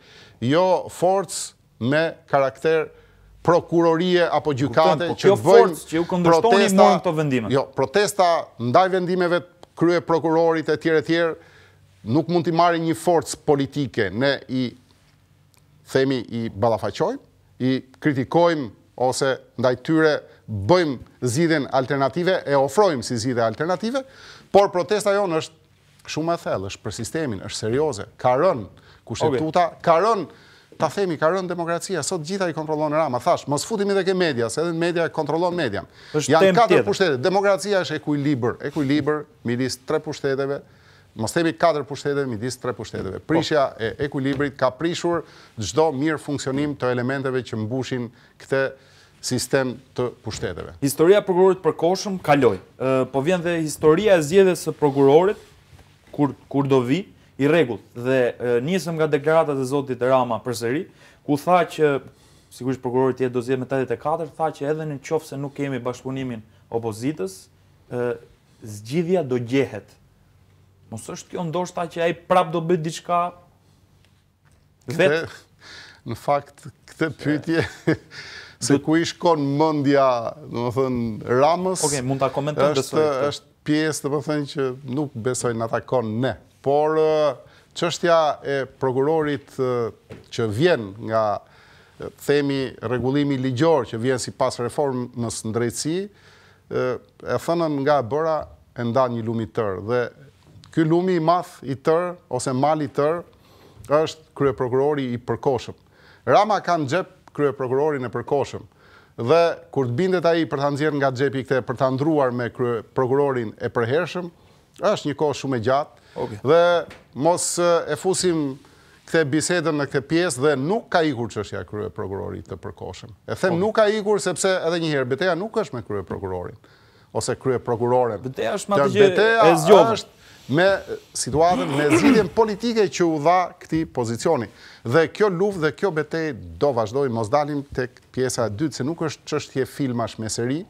jo forcë me karakter prokurorie apo gjykate po që të bëjmë protesta... Jo, protesta ndaj vendimeve krye prokurorit e tjere tjere, nuk mund t'i marri një forcë politike. Ne i, themi, i balafaqojmë, i kritikojmë ose ndaj tyre politike, bëjmë zidhen alternative, e ofrojmë si zidhe alternative, por protesta jonë është shumë e thellë, është për sistemin, është serioze, ka rënë kushtetuta, ka rënë, ta themi, ka rënë demokracia, sot gjitha i kontrolonë rama, thash, mos futim i dhe ke media, se edhe media kontrolon media. Janë katër pushtetet, demokracia është ekuilibër, ekuilibër, midis tre pushteteve, mos themi katër pushteteve, midis tre pushteteve. Po. Prishja e ekuilibrit ka prishur gjdo mirë funksionim të elementeve që mbushin këte sistem të pushteteve. Historia prokurorit për koshëm kaloj, po vjen dhe historia e zjedhe së prokurorit, kur do vi, i regull, dhe njësëm nga deklaratat e Zotit Rama për sëri, ku tha që, sigurisht prokurorit jetë do zjedhe me 84, tha që edhe në qofë se nuk kemi bashkëpunimin opozitës, zgjidhja do gjehet. Mos është kjo ndoshta që aj prap do bëtë diçka vetë? Në fakt, këtë pytje... se ku i shkon mëndja ramës, është pjesë të përthën që nuk besoj në takon ne. Por, qështja e prokurorit që vjen nga themi regullimi ligjor që vjen si pas reformës në drejtësi, e thënën nga bëra e nda një lumi tërë. Dhe ky lumi i math i tërë, ose mali tërë, është krye prokurori i përkoshëm. Rama kanë gjepë krye prokurorin e përkoshëm. Dhe kur të bindet aji për të nëzirë nga gjepi këte, për të ndruar me krye prokurorin e përhershëm, është një kohë shumë e gjatë. Dhe mos e fusim këte bisedën në këte pjesë dhe nuk ka ikur që është ja krye prokurorit të përkoshëm. E them nuk ka ikur sepse edhe njëherë beteja nuk është me krye prokurorin ose krye prokurorin. Beteja është ma të e zgjodhë me situatën, me zhidjen politike që u dha këti pozicioni. Dhe kjo luft dhe kjo betej do vazhdoj, mos dalim të pjesa dytë, se nuk është qështje filmash me seri,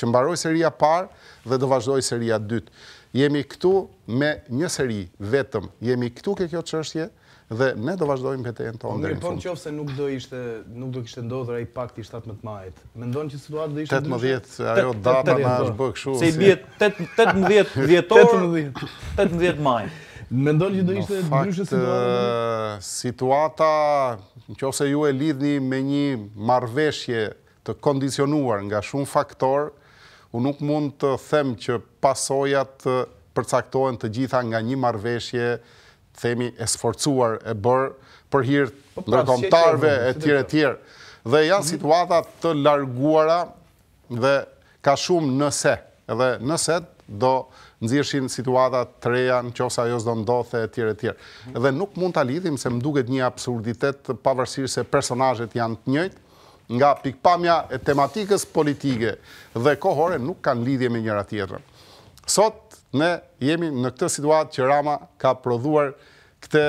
që mbaroj seria par dhe do vazhdoj seria dytë. Jemi këtu me një seri vetëm, jemi këtu ke kjo qështje, dhe ne do vazhdojmë për të jenë në tonë. Mirë, por në qofë se nuk do ishte, nuk do kishtë ndodhër e i pakt i 7 majtë. Me ndonë që situatë do ishte... 8 mëdjetë, ajo data nga është bëgë shu... Se i bjetë 8 mëdjetë vjetorë... 8 majtë. Me ndonë që do ishte në fakt, situatë... Situata, në qofë se ju e lidhni me një marveshje të kondicionuar nga shumë faktor, u nuk mund të them që pasojat përcaktohen të gjitha nga një marveshje themi e sforcuar e bërë për hirtë lërkomtarve po pra, e tjere tjere. Dhe janë mhm. situatat të larguara dhe ka shumë nëse. Dhe nëse do nëzirëshin situatat të reja në qosa jos do ndothe e tjere tjere. Mhm. Dhe nuk mund të alidhim se mduket një absurditet pavërsirë se personajet janë të njëjtë, nga pikpamja e tematikës politike dhe kohore nuk kanë lidhje me njëra tjetërën. Sot ne jemi në këtë situatë që Rama ka prodhuar këtë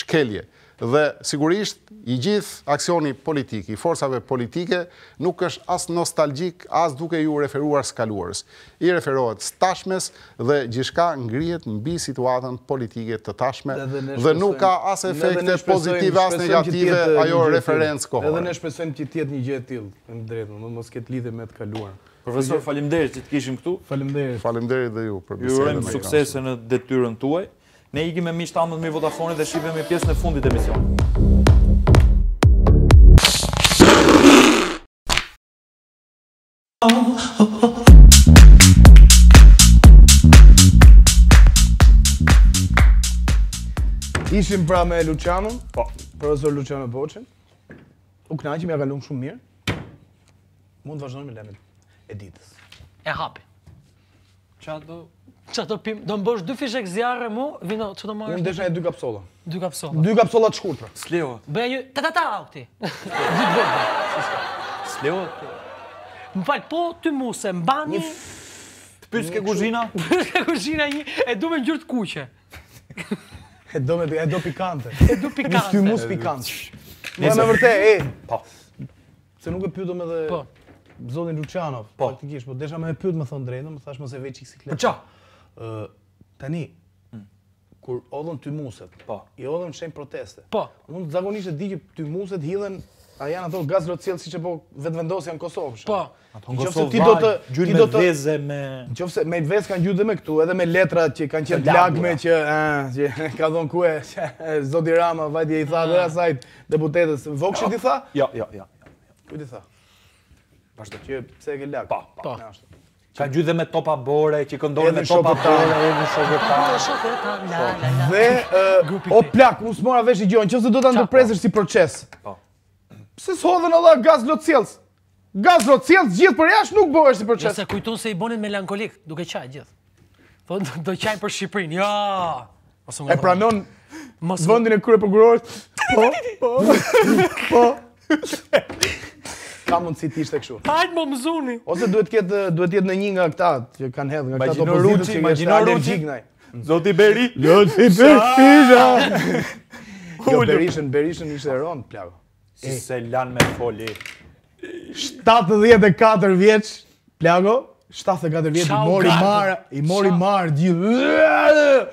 shkelje. Dhe sigurisht i gjithë aksioni politik, i forcave politike, nuk është as nostalgjik, as duke ju referuar skaluarës. I referohet tashmes dhe gjishka ngrijet në bi situatën politike të tashme dhe nuk ka as efekte pozitive, as negative, ajo referens kohore. Edhe ne shpesojmë që tjetë një gjithë tjilë, në drejtë, në mos këtë lidhe me të kaluarë. Profesor, falimderit që të kishim këtu. Falimderit. Falimderit dhe ju. Ju urem suksese në detyrën tuaj. Ne ikim e mi shtamën mi Vodafone dhe shqipëm e pjesë në fundit mision. Ishim pra me Luciano, po. profesor Luciano Boqen. U knaqim, ja kalum shumë mirë. Mund të vazhdojmë me lemit e ditës. E hapi. Qa do... Qa do pim... Do mbosh dy fishek zjarë mu, vino, që do marrë... Unë desha e dy kapsola. Dy kapsola. Dy kapsola të shkurtra. Sleo. Bëja një... Ta ta ta au këti. Dy të vërë. Më falë, po ty mu se mbani... Të pysh ke guzhina. Pysh ke kuzhina një... E du me njërë të kuqe. E do me... E do pikante. E do pikante. Një sty mus pikante. Në e me vërte, e... Po. Se nuk e pjudo me dhe... Po zotin Luciano, po. praktikisht, po desha me e pyt më thonë drejtë, më thash më se veç i sikletë. Po qa? Uh, tani, mm. kur odhën ty muset, po. i odhën shenë proteste, po. unë zagonisht e di që ty muset hilën A janë ato gaz cilë siç e po vetë vendosin në Kosovë. Po. Ato në Kosovë. Ti do të ti do të vezë me Nëse me vezë kanë dhe me këtu, edhe me letrat që kanë qëtë lagme që ë, që ka dhon kue, e Zoti i tha dhe asaj deputetës. Vokshi ti tha? Jo, jo, jo. jo. Ku ti tha? Vazhdo që pse e ke lart? Po, po. po, po. Ka gjithë me topa bore, që këndonë me topa bore, e në shokëta. Dhe, o plak, më s'mora vesh i gjojnë, që se do të po? ndërpresër si proces. Po. Pse s'hodhën Allah gaz lo cilës? Gaz lo cilës gjithë për jash nuk bërë si proces. Jo se kujton se i bonin melankolik, duke qaj gjithë. Do, do qaj për Shqiprin, jo! E pranon vëndin e kërë për gurorët? Po, po, po. ka si të ishte kështu. Hajt më mzuni. Ose duhet ketë duhet jetë në një nga këta që kanë hedhë nga këta opozitë, imagjino Ruçi. Zoti Beri. Zoti Beri. Jo Berishën, Berishën ishte Plago. Si Se lan me foli. 74 vjeç, plago, 74 vjeç i mori mar, i mori mar Gjithë.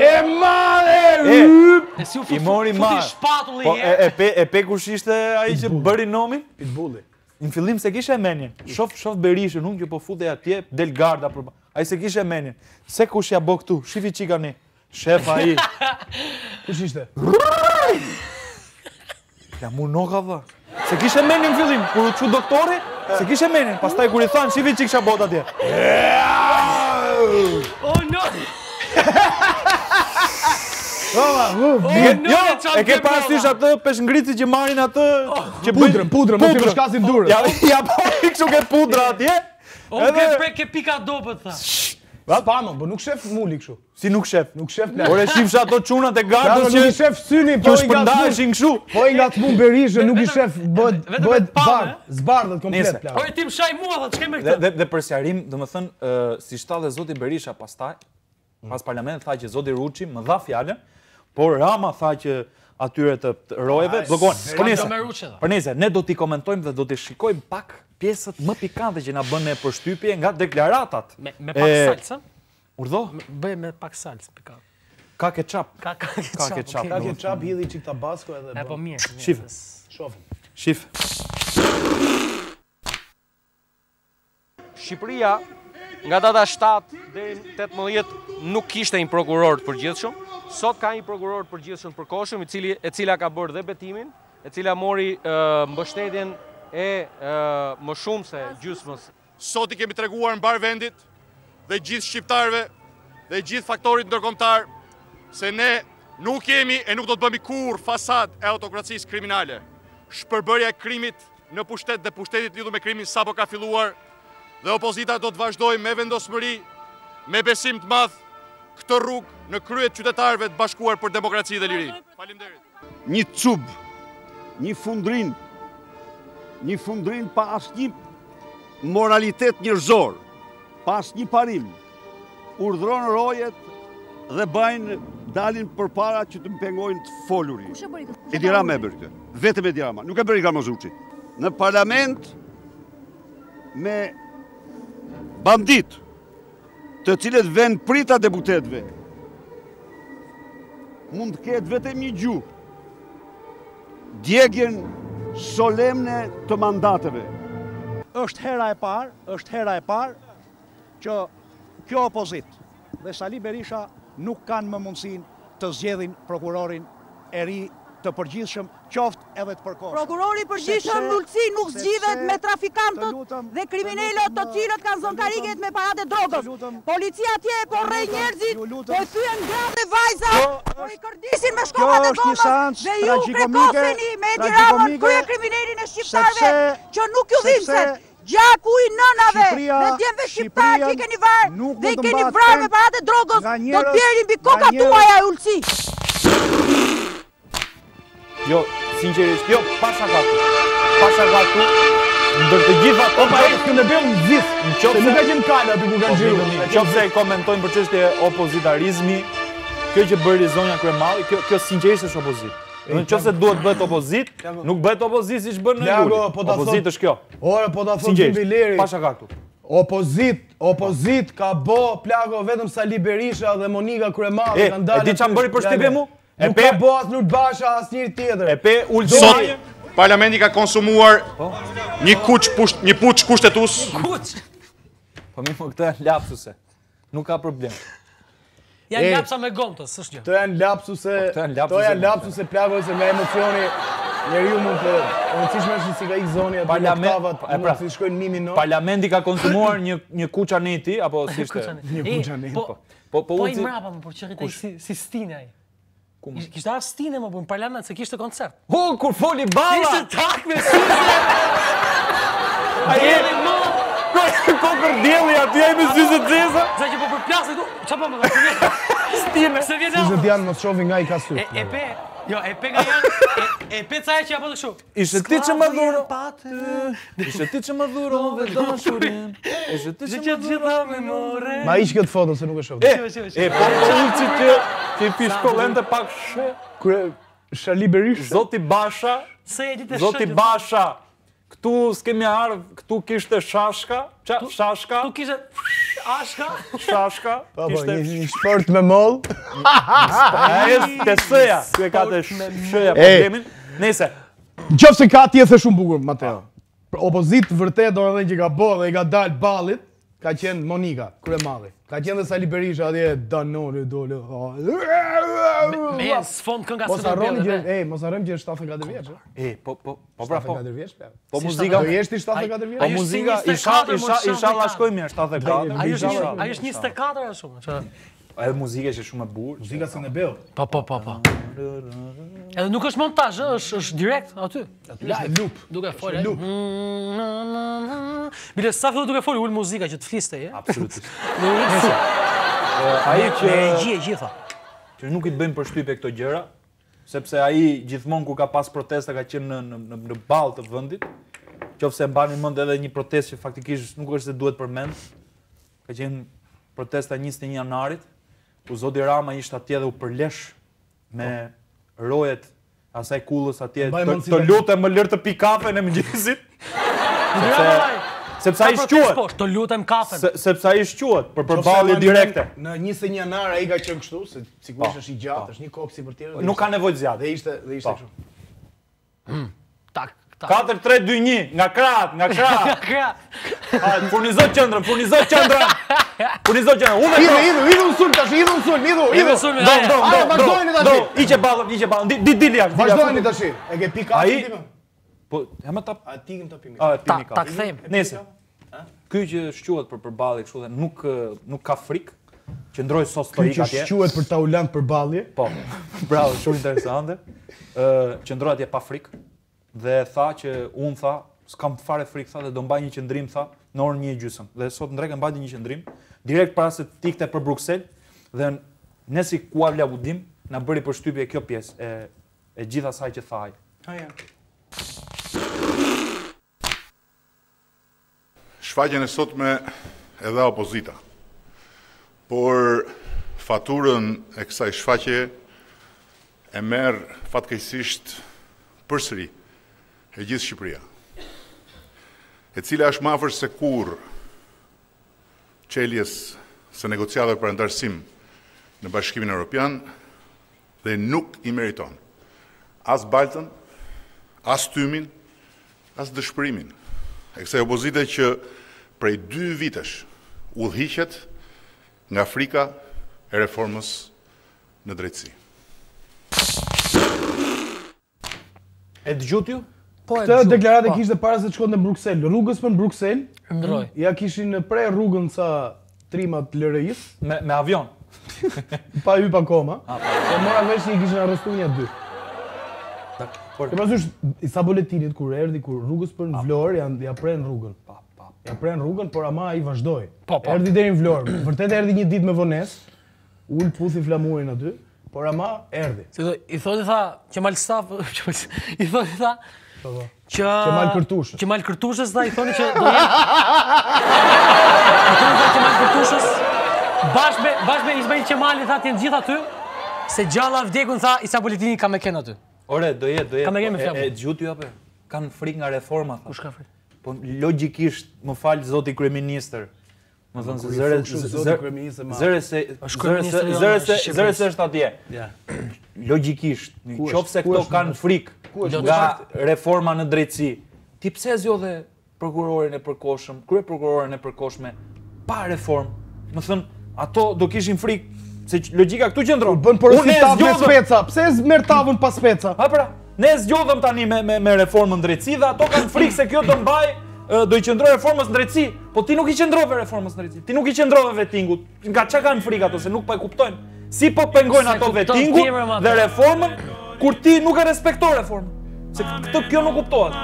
E madhe! I mori ma... Futi shpatulli po, e. e, pe kush ishte aji që bëri nomin? Pitbulli. Në fillim se kishe e menje. Shof, shof berishën, unë kjo po futi atje, del garda. Për... Aji se kishe e menje. Se kush ja bo këtu, shifi qika ni. Shef aji. kush ishte? ja mu dhe. Se kishe e në fillim, kur u që doktori, se kishe e Pastaj kur i than, shifi qikë shabot atje. oh no! Oh, jo, e ke pas tish atë pesh ngritit që marrin atë oh, që pudrën, pudrën, më fillosh ka durë. Ja, ja po i kshu ke pudra atje. O oh, ke ke pika dopë tha. Ba pa po nuk shef muli kshu. Si nuk shef, nuk shef. plan. e shifsh ato çunat e gardës që nuk shef syni, po i ngatmun kshu. Po i ngatmun berishë, nuk i shef bëhet bëhet pa, zbardhet komplet plan. Po i po tim shaj mua tha, ç'ke me këtë. Dhe dhe për sjarim, domethën si shtallë zoti berisha pastaj pas mm. parlamentit tha që zoti Ruçi më dha fjalën. Por Rama tha që atyre të rojeve, blogon, për përnese, ne do t'i komentojmë dhe do t'i shikojmë pak pjesët më pikante që na bën me përshtypje nga deklaratat. Me, me pak e, Urdo? Bëj me pak salca pikante. Ka ketchup. Ka, ka ketchup. Ka ketchup, okay. ka ketchup hili qik tabasko edhe bërë. E po mirë, Shif. Shofim. Shif. Shqipëria, nga data dhe 18 nuk kishte një prokuror të përgjithshëm. Sot ka një prokuror të përgjithshëm përkohshëm, i cili e cila ka bërë dhe betimin, e cila mori mbështetjen e më shumë se gjysmës. Sot i kemi treguar në barë vendit dhe gjithë shqiptarve dhe gjithë faktorit nërkomtar, se ne nuk kemi e nuk do të bëmi kur fasad e autokracisë kriminale. Shpërbërja e krimit në pushtet dhe pushtetit lidhë me krimin sa po ka filluar dhe opozita do të vazhdoj me vendosëmëri me besim të madh këtë rrugë në kryet qytetarëve të bashkuar për demokraci dhe liri. Faleminderit. Një çub, një fundrin, një fundrin pa asnjë moralitet njerëzor, pa asnjë parim. Urdhron rojet dhe bajnë dalin përpara që të mpengojnë të folurin. Kush e bëri këtë? e bëri këtë. Vetëm Edi Rama, nuk e bëri Gramozuçi. Në parlament me banditë të cilët vend prita deputetve, mund të ketë vetëm një gju, djegjen solemne të mandateve. Êshtë hera e parë, është hera e parë, që kjo opozit dhe Sali Berisha nuk kanë më mundësin të zgjedhin prokurorin e ri të përgjithshëm qoftë edhe të përkohshëm. Prokurori përgjithshëm Lulci nuk zgjidhet me trafikantët dhe kriminelët të cilët kanë zënë me parat drogës. Policia atje e porrë njerëzit, po e thyen nga dhe vajza, jo, po i kërdisin me shkollat e gomës. Dhe ju prekoseni me Tiranën kërë e kriminalin e shqiptarëve që nuk ju dhimbset. Gjaku i nënave, në djemëve shqiptarë që i keni varë dhe i keni vrarë me parat drogës, do të pjerin bi koka tuaja e Jo, sinqerisht, jo, pasha gatu. Pasha gatu. Ndër të gjitha ato, pa e kënë bëu një zis, në çopse. Nuk e gjën kala ti ku kanë po, gjë. Në çopse komentojnë për çështje opozitarizmi, kjo që bëri zonja Kremalli, kjo kjo sinqerisht është opozit. Në në qëse duhet bëhet opozit, nuk bëhet opozit si që bërë në jullë, po opozit është kjo. Ora po të thonë të pasha ka Opozit, opozit ka bo plako vetëm sa Liberisha dhe Monika Kremalë, e ti që më bëri për shtipje mu? E pe bos Lut Basha asnjë tjetër. E pe ul sot. Parlamenti ka konsumuar po. një kuç pusht, një puç kushtetues. Kuç. Po më këtë lapsuse. Nuk ka problem. Janë lapsa me gomtës, s'është gjë. Kto janë lapsuse, po, kto janë lapsuse plagoj se me emocioni njeriu mund të rëndësishme është si ka ikë zoni aty Parlament, në pra, si shkojnë mimi në... Parlamenti ka konsumuar një, një kuqa apo si ishte? një kuqa po... Po, po, po, i mrapa më, por që rritaj si, si stinja i. Kishte arë stine më bujnë parlament se kishte koncert. Ho, kur foli bala! Kishtë takë me sëse! A jeli më! Kërë e për djeli, a të jaj me sëse të zesa! Zë që po për plasë, du, që pa po më da, që vjetë? Stine! Se vjetë alë! Si zë më shovi nga i kasur. E pe, Jo, e pe nga janë, e pe ca e që apo të shu. Ishte ti që më dhuro. Ishte ti që më dhuro, dhe do më shurin. Ishte ti që më dhuro. Gjitha me more. Ma ishë këtë foto, se nuk e shumë. E, po që u që të i pishko lente pak shë. Kure, shali berishtë. Zoti Basha. Se e ditë shë. Zoti Basha. Këtu s'kemi arë, këtu kishte shashka. shashka. Këtu kishte... Ashka? Shashka? Po, po, një shport me mol? Një shport me mol? Një shport me me problemin. Nese? Në qëfë se ka tjetë e shumë bugur, Mateo. Ah. Opozitë vërtet do në dhe një që ka bo dhe i ka dalë balit, ka qenë Monika, kërë e madhe. Ka qenë dhe Sali Berisha, atje danore dole, ha. Me e së fond kënë ka së në bjede dhe. E, mos arëm që është 74 vjeqë. E, po, po, po, po, po, po, po, muzika, ah. po, jeshtë i 74 vjeç? Po, muzika, isha, isha, isha, isha, isha, isha, isha, isha, isha, isha, isha, isha, isha, isha, shumë? isha, isha, po, po, po, po, isha, isha, isha, isha, isha, isha, isha, isha, Edhe nuk është montazh, është është direkt aty. Live Duke folë. Loop. Mirë, sa thotë duke folë ul muzika që të fliste je? Absolutisht. Ai që e gjithë gjitha. Që nuk i të bëjmë e këto gjëra, sepse ai gjithmonë ku ka pas protesta ka qenë në në në vëndit të vendit. Qofse mbani mend edhe një protestë që faktikisht nuk është se duhet përmend. Ka qenë protesta 21 janarit, ku Zodi Rama ishte atje dhe u përlesh me rojet asaj kullës atje të, të lutem më lër të pi kafen e mëngjesit. sepse sepse ai shquhet. Po, të lutem kafen. Se, sepse ai shquhet për përballje direkte. Në 21 janar ai ka qenë kështu, se sigurisht po, është i gjatë, po. është një kopsi për tjerë. Nuk ka nevojë zjat. Dhe ishte dhe ishte po. kështu. Hmm. 4-3-2-1, nga krat, nga krat. Furnizo qëndrën, furnizo qëndrën. Furnizo qëndrën. Idu, idu, idu në sulm tashi, idu në sulm, idu, idu. Do, do, do, do, do, i që balëm, i që balëm, di dili ashtë. Vajzdojnë tashi, e ke pika ati timë. Po, e me ta... A ti kem ta pimi ka. Ta, ta kthejmë. Nese, ky që shquat për për balë, kështu dhe nuk ka frikë, që ndroj sos të rikë atje. Ky që shquat për ta ulanë për balë. Po, bravo, shumë interesante. Që ndroj atje pa frikë, dhe tha që unë tha, s'kam fare frik tha, dhe do mbaj një qëndrim, tha, në orën një gjysëm. Dhe sot në drekë mbaj një qëndrim, direkt para se t'ikte për Bruxelles, dhe në si kuar lja na në bëri për shtypje kjo pjesë, e, e gjitha saj që tha ajë. Oh, yeah. Shfaqen e sot me edhe opozita, por faturën e kësaj shfaqe e merë fatkejsisht përsëri, e gjithë Shqipëria, e cila është mafër se kur qeljes se negociatëve për ndarësim në bashkimin e Europian dhe nuk i meriton. As baltën, as tymin, as dëshpërimin. E kësa e opozite që prej dy vitesh u dhichet nga frika e reformës në drejtësi. E të ju? Po, këtë deklaratë po. kishte para se të shkonte në Bruksel, rrugës për në Bruksel. Ndroj. Ja kishin në pre rrugën sa trimat të LRI-s me me avion. pa hyrë pa koma. Ah, po. po mora vesh se i kishin arrestuar një dy. Po. Ti mësuj i sa buletinit kur erdhi kur rrugës për në ah. Vlorë janë ja pren rrugën. Pa, pa Ja pren rrugën, por ama ai vazhdoi. Po, po. Erdhi deri në Vlorë. Vërtet erdhi një ditë me vonesë. Ul puthi flamurin aty. Por ama erdhi. Si do i thotë tha që i thoshte tha Po, po. Që mal kërtushës. Që mal kërtushës, dhe i thoni që do jetë. A të në thë që mal kërtushës, bashkë me që mal i thë gjithë aty, se gjalla vdekun thë isa politini ka me kënë aty. Ore, do jetë, do jetë. Ka me me E gjutë ju apë, kanë frikë nga reforma Kush ka frikë? Po logikisht më falë zoti kreministër, Më thonë se zëre zëre zëre se zëre se zëre se është atje. Logjikisht, nëse këto kanë frikë nga reforma në drejtësi, ti pse zgjodhe prokurorin e përkohshëm, krye prokurorin e përkohshme pa reformë? Më thonë, ato do kishin frikë se logjika këtu qëndron. Bën porositë me speca. Pse merr tavën pa speca? Ha pra, ne zgjodhëm tani me me, me reformën drejtësi dhe ato kanë frikë se kjo do mbaj do i qëndroj reformës në drejtësi, po ti nuk i qendrove reformës në drejtësi, ti nuk i qendrove vetingut, nga që kanë frikë ato, se nuk pa po i kuptojnë. Si po pengojnë ato vetingut dhe reformën, kur ti nuk e respekto reformën, se këtë kjo nuk kuptohet.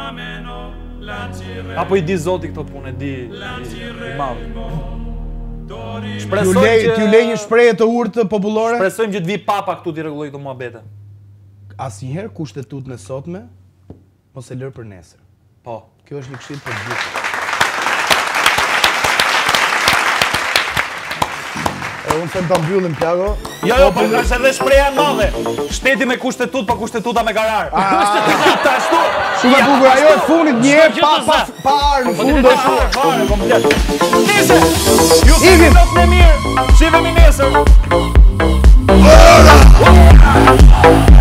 Apo i di zoti këto punë, di i, i madhë. Shpresoj lej, ju lej një shprehje të urtë popullore. Shpresojmë që të vi papa këtu ti rregulloj këto muhabete. Asnjëherë kushtetut në sotme mos e lër për nesër. Po, kjo është një këshillë për E unë të më të mbyllin, Pjago. Jo, jo, po, se dhe është edhe shpreja në madhe. Shteti me kushtetut, po kushtetuta me garar. Ah. Kushtetuta, ashtu! Shumë e bugur, ajo e funit një e pa pa pa arë në po, po, fund dhe shumë. Pa komplet. Nise, ju të një nëtë në mirë, qive mi nesër.